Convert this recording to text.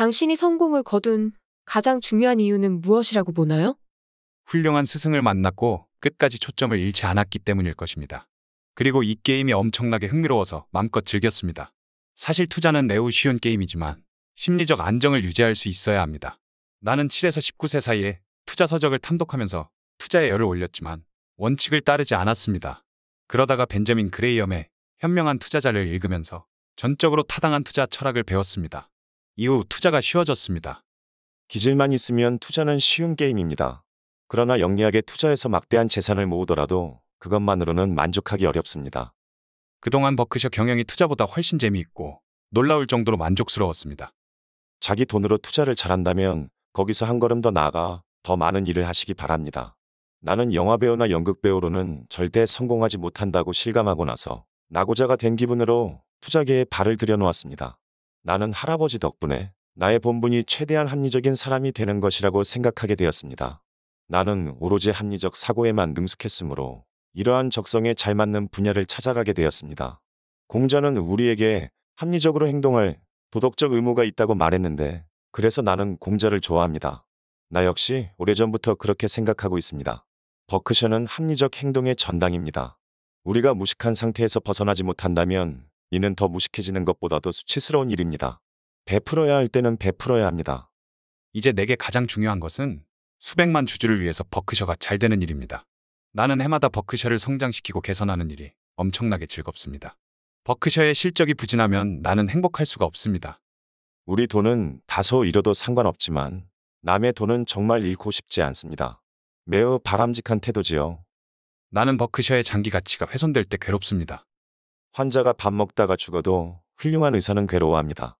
당신이 성공을 거둔 가장 중요한 이유는 무엇이라고 보나요? 훌륭한 스승을 만났고 끝까지 초점을 잃지 않았기 때문일 것입니다. 그리고 이 게임이 엄청나게 흥미로워서 마음껏 즐겼습니다. 사실 투자는 매우 쉬운 게임이지만 심리적 안정을 유지할 수 있어야 합니다. 나는 7에서 19세 사이에 투자 서적을 탐독하면서 투자에 열을 올렸지만 원칙을 따르지 않았습니다. 그러다가 벤저민 그레이엄의 현명한 투자자를 읽으면서 전적으로 타당한 투자 철학을 배웠습니다. 이후 투자가 쉬워졌습니다. 기질만 있으면 투자는 쉬운 게임입니다. 그러나 영리하게 투자해서 막대한 재산을 모으더라도 그것만으로는 만족하기 어렵습니다. 그동안 버크셔 경영이 투자보다 훨씬 재미있고 놀라울 정도로 만족스러웠습니다. 자기 돈으로 투자를 잘한다면 거기서 한 걸음 더 나아가 더 많은 일을 하시기 바랍니다. 나는 영화배우나 연극배우로는 절대 성공하지 못한다고 실감하고 나서 나고자가 된 기분으로 투자계에 발을 들여놓았습니다. 나는 할아버지 덕분에 나의 본분이 최대한 합리적인 사람이 되는 것이라고 생각하게 되었습니다. 나는 오로지 합리적 사고에만 능숙했으므로 이러한 적성에 잘 맞는 분야를 찾아가게 되었습니다. 공자는 우리에게 합리적으로 행동할 도덕적 의무가 있다고 말했는데 그래서 나는 공자를 좋아합니다. 나 역시 오래전부터 그렇게 생각하고 있습니다. 버크셔는 합리적 행동의 전당입니다. 우리가 무식한 상태에서 벗어나지 못한다면 이는 더 무식해지는 것보다도 수치스러운 일입니다. 베풀어야 할 때는 베풀어야 합니다. 이제 내게 가장 중요한 것은 수백만 주주를 위해서 버크셔가 잘 되는 일입니다. 나는 해마다 버크셔를 성장시키고 개선하는 일이 엄청나게 즐겁습니다. 버크셔의 실적이 부진하면 나는 행복할 수가 없습니다. 우리 돈은 다소 잃어도 상관없지만 남의 돈은 정말 잃고 싶지 않습니다. 매우 바람직한 태도지요. 나는 버크셔의 장기 가치가 훼손될 때 괴롭습니다. 환자가 밥 먹다가 죽어도 훌륭한 의사는 괴로워합니다.